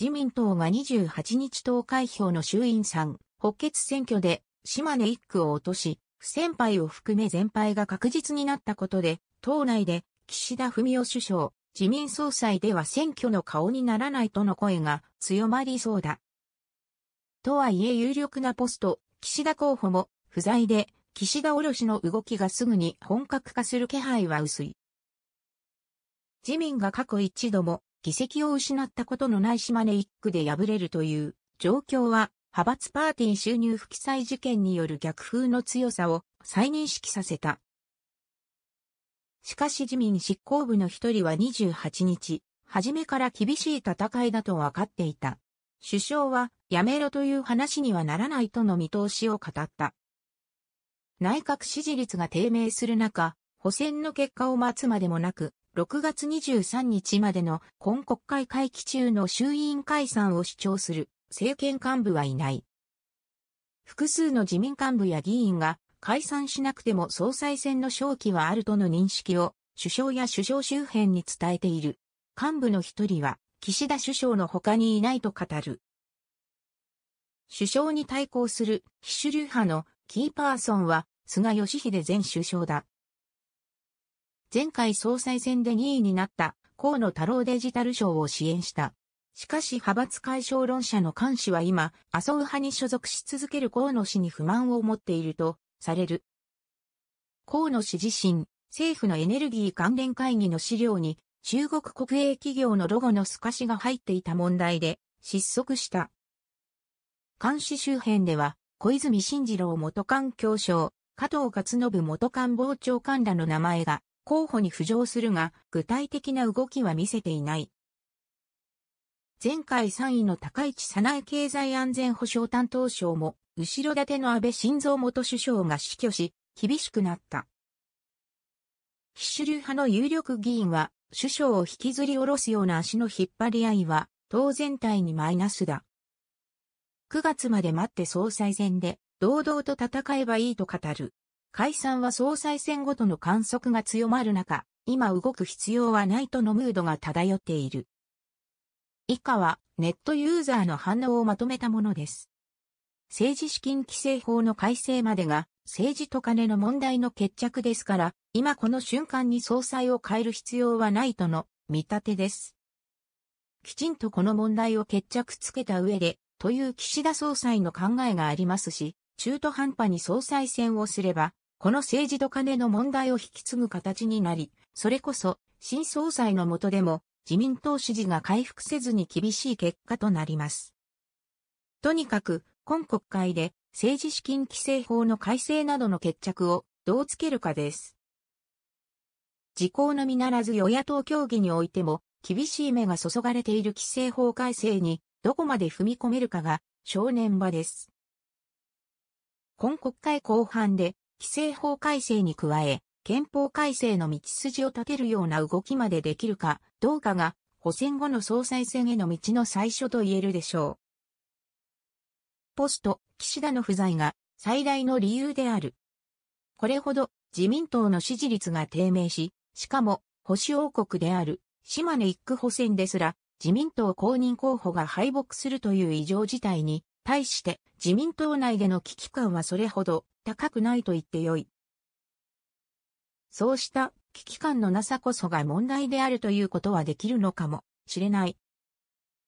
自民党が28日投開票の衆院参、補欠選挙で島根一区を落とし、不先輩を含め全敗が確実になったことで、党内で岸田文雄首相、自民総裁では選挙の顔にならないとの声が強まりそうだ。とはいえ有力なポスト、岸田候補も不在で、岸田卸の動きがすぐに本格化する気配は薄い。自民が過去一度も議席を失ったことのない島根一区で敗れるという状況は、派閥パーティー収入不記載事件による逆風の強さを再認識させた。しかし自民執行部の一人は28日、初めから厳しい戦いだとわかっていた。首相は、やめろという話にはならないとの見通しを語った。内閣支持率が低迷する中、補選の結果を待つまでもなく、6月23日までの今国会会期中の衆院解散を主張する政権幹部はいない。複数の自民幹部や議員が解散しなくても総裁選の勝機はあるとの認識を首相や首相周辺に伝えている。幹部の一人は岸田首相の他にいないと語る。首相に対抗する非主流派のキーパーソンは菅義偉前首相だ。前回総裁選で2位になった河野太郎デジタル賞を支援した。しかし派閥解消論者の菅氏は今、麻生派に所属し続ける河野氏に不満を持っているとされる。河野氏自身、政府のエネルギー関連会議の資料に中国国営企業のロゴの透かしが入っていた問題で失速した。監視周辺では、小泉進次郎元環教省、加藤勝信元官房長官らの名前が候補に浮上するが、具体的な動きは見せていない。前回3位の高市早苗経済安全保障担当省も、後ろ盾の安倍晋三元首相が死去し、厳しくなった。非主流派の有力議員は、首相を引きずり下ろすような足の引っ張り合いは、党全体にマイナスだ。9月まで待って総裁選で、堂々と戦えばいいと語る。解散は総裁選ごとの観測が強まる中、今動く必要はないとのムードが漂っている。以下はネットユーザーの反応をまとめたものです。政治資金規正法の改正までが政治と金の問題の決着ですから、今この瞬間に総裁を変える必要はないとの見立てです。きちんとこの問題を決着つけた上で、という岸田総裁の考えがありますし、中途半端に総裁選をすれば、この政治と金の問題を引き継ぐ形になり、それこそ、新総裁の下でも、自民党支持が回復せずに厳しい結果となります。とにかく、今国会で、政治資金規正法の改正などの決着を、どうつけるかです。時効のみならず与野党協議においても、厳しい目が注がれている規制法改正に、どこまで踏み込めるかが、正念場です。今国会後半で、規制法改正に加え、憲法改正の道筋を立てるような動きまでできるかどうかが、補選後の総裁選への道の最初と言えるでしょう。ポスト、岸田の不在が最大の理由である。これほど自民党の支持率が低迷し、しかも保守王国である島根一区補選ですら自民党公認候補が敗北するという異常事態に対して、自民党内での危機感はそれほど高くないと言ってよい。そうした危機感のなさこそが問題であるということはできるのかもしれない。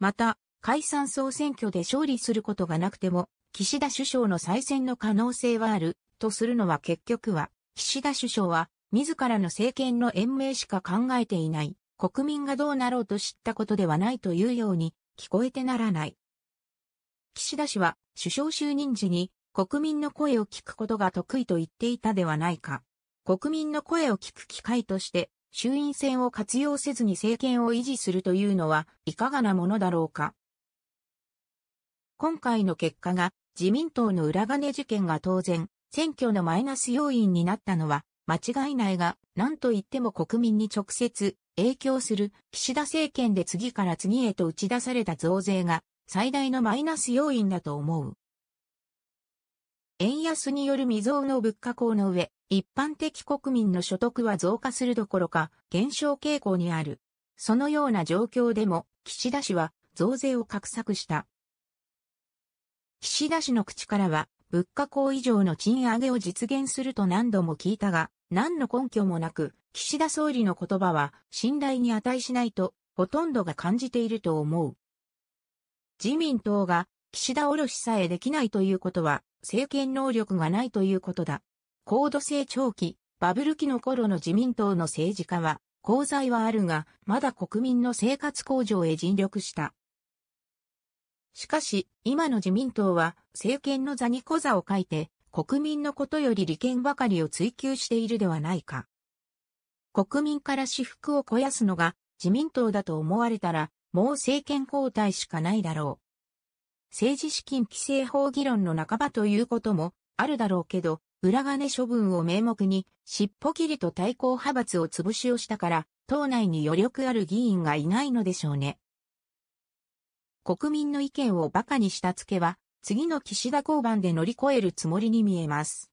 また、解散総選挙で勝利することがなくても、岸田首相の再選の可能性はある、とするのは結局は、岸田首相は、自らの政権の延命しか考えていない、国民がどうなろうと知ったことではないというように、聞こえてならない。岸田氏は首相就任時に国民の声を聞くことが得意と言っていたではないか。国民の声を聞く機会として衆院選を活用せずに政権を維持するというのはいかがなものだろうか。今回の結果が自民党の裏金事件が当然選挙のマイナス要因になったのは間違いないが、何と言っても国民に直接影響する岸田政権で次から次へと打ち出された増税が最大のマイナス要因だと思う。円安による未曾有の物価高の上、一般的国民の所得は増加するどころか減少傾向にある。そのような状況でも、岸田氏は増税を画策した。岸田氏の口からは、物価高以上の賃上げを実現すると何度も聞いたが、何の根拠もなく、岸田総理の言葉は信頼に値しないと、ほとんどが感じていると思う。自民党が岸田おろしさえできないということは政権能力がないということだ。高度成長期、バブル期の頃の自民党の政治家は、功罪はあるが、まだ国民の生活向上へ尽力した。しかし、今の自民党は、政権の座に小座を書いて、国民のことより利権ばかりを追求しているではないか。国民から私腹を肥やすのが自民党だと思われたら、もう政権交代しかないだろう。政治資金規正法議論の半ばということもあるだろうけど、裏金処分を名目に、尻尾切りと対抗派閥を潰しをしたから、党内に余力ある議員がいないのでしょうね。国民の意見を馬鹿にしたつけは、次の岸田交番で乗り越えるつもりに見えます。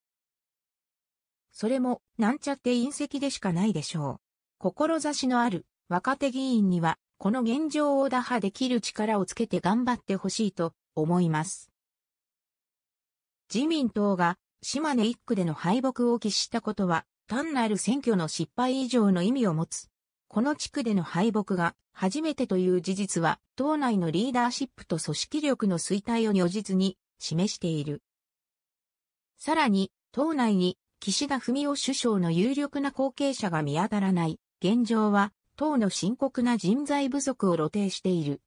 それも、なんちゃって隕石でしかないでしょう。志のある若手議員にはこの現状を打破できる力をつけて頑張ってほしいと思います。自民党が島根一区での敗北を喫したことは単なる選挙の失敗以上の意味を持つ。この地区での敗北が初めてという事実は党内のリーダーシップと組織力の衰退を如実に示している。さらに党内に岸田文雄首相の有力な後継者が見当たらない現状は等の深刻な人材不足を露呈している。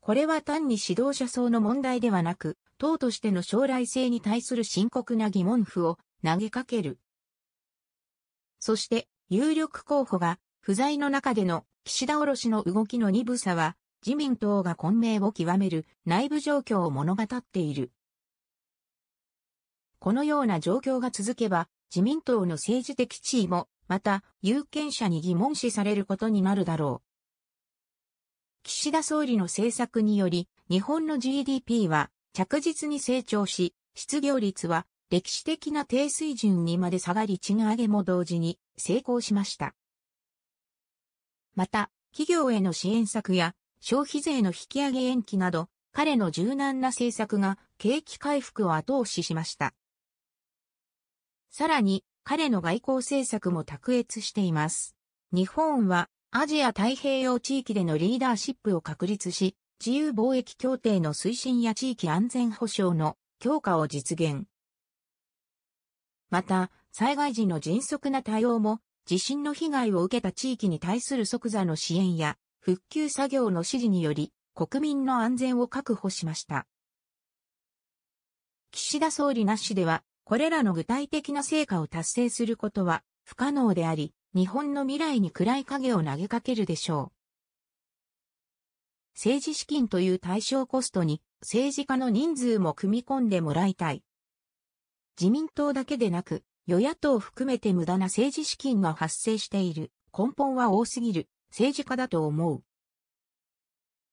これは単に指導者層の問題ではなく、党としての将来性に対する深刻な疑問符を投げかける。そして、有力候補が不在の中での岸田卸の動きの鈍さは、自民党が混迷を極める内部状況を物語っている。このような状況が続けば、自民党の政治的地位もまた、有権者に疑問視されることになるだろう。岸田総理の政策により、日本の GDP は着実に成長し、失業率は歴史的な低水準にまで下がり賃上げも同時に成功しました。また、企業への支援策や消費税の引き上げ延期など、彼の柔軟な政策が景気回復を後押ししました。さらに、彼の外交政策も卓越しています。日本はアジア太平洋地域でのリーダーシップを確立し、自由貿易協定の推進や地域安全保障の強化を実現。また、災害時の迅速な対応も、地震の被害を受けた地域に対する即座の支援や、復旧作業の指示により、国民の安全を確保しました。岸田総理なしでは、これらの具体的な成果を達成することは不可能であり、日本の未来に暗い影を投げかけるでしょう。政治資金という対象コストに政治家の人数も組み込んでもらいたい。自民党だけでなく、与野党含めて無駄な政治資金が発生している。根本は多すぎる政治家だと思う。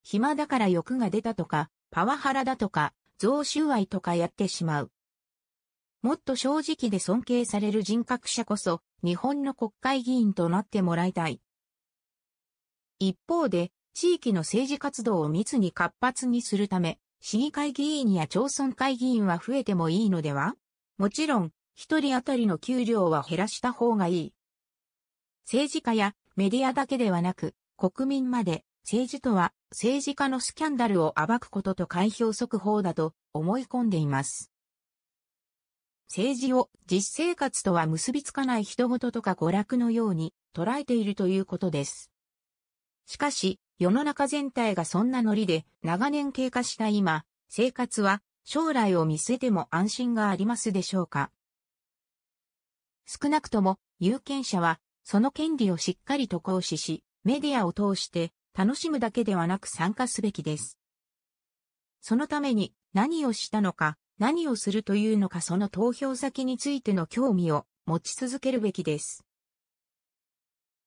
暇だから欲が出たとか、パワハラだとか、贈収賄とかやってしまう。もっと正直で尊敬される人格者こそ、日本の国会議員となってもらいたい。一方で、地域の政治活動を密に活発にするため、市議会議員や町村会議員は増えてもいいのではもちろん、一人当たりの給料は減らした方がいい。政治家やメディアだけではなく、国民まで政治とは政治家のスキャンダルを暴くことと開票速報だと思い込んでいます。政治を実生活とは結びつかない人事とか娯楽のように捉えているということです。しかし、世の中全体がそんなノリで長年経過した今、生活は将来を見据えても安心がありますでしょうか少なくとも有権者はその権利をしっかりと行使し、メディアを通して楽しむだけではなく参加すべきです。そのために何をしたのか、何をするというのかその投票先についての興味を持ち続けるべきです。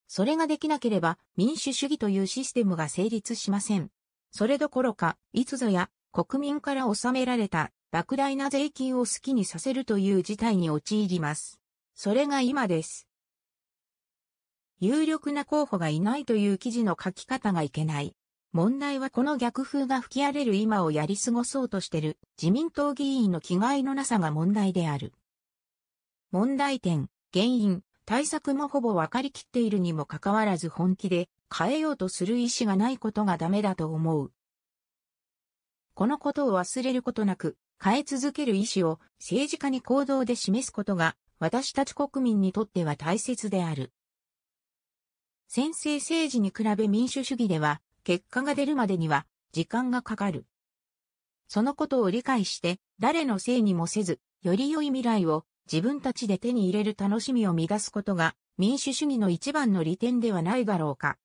それができなければ民主主義というシステムが成立しません。それどころか、いつぞや国民から納められた莫大な税金を好きにさせるという事態に陥ります。それが今です。有力な候補がいないという記事の書き方がいけない。問題はこの逆風が吹き荒れる今をやり過ごそうとしてる自民党議員の気概のなさが問題である。問題点、原因、対策もほぼ分かりきっているにもかかわらず本気で変えようとする意思がないことがダメだと思う。このことを忘れることなく、変え続ける意思を政治家に行動で示すことが私たち国民にとっては大切である。先制政治に比べ民主主義では結果が出るまでには時間がかかる。そのことを理解して誰のせいにもせず、より良い未来を自分たちで手に入れる楽しみを乱すことが民主主義の一番の利点ではないだろうか。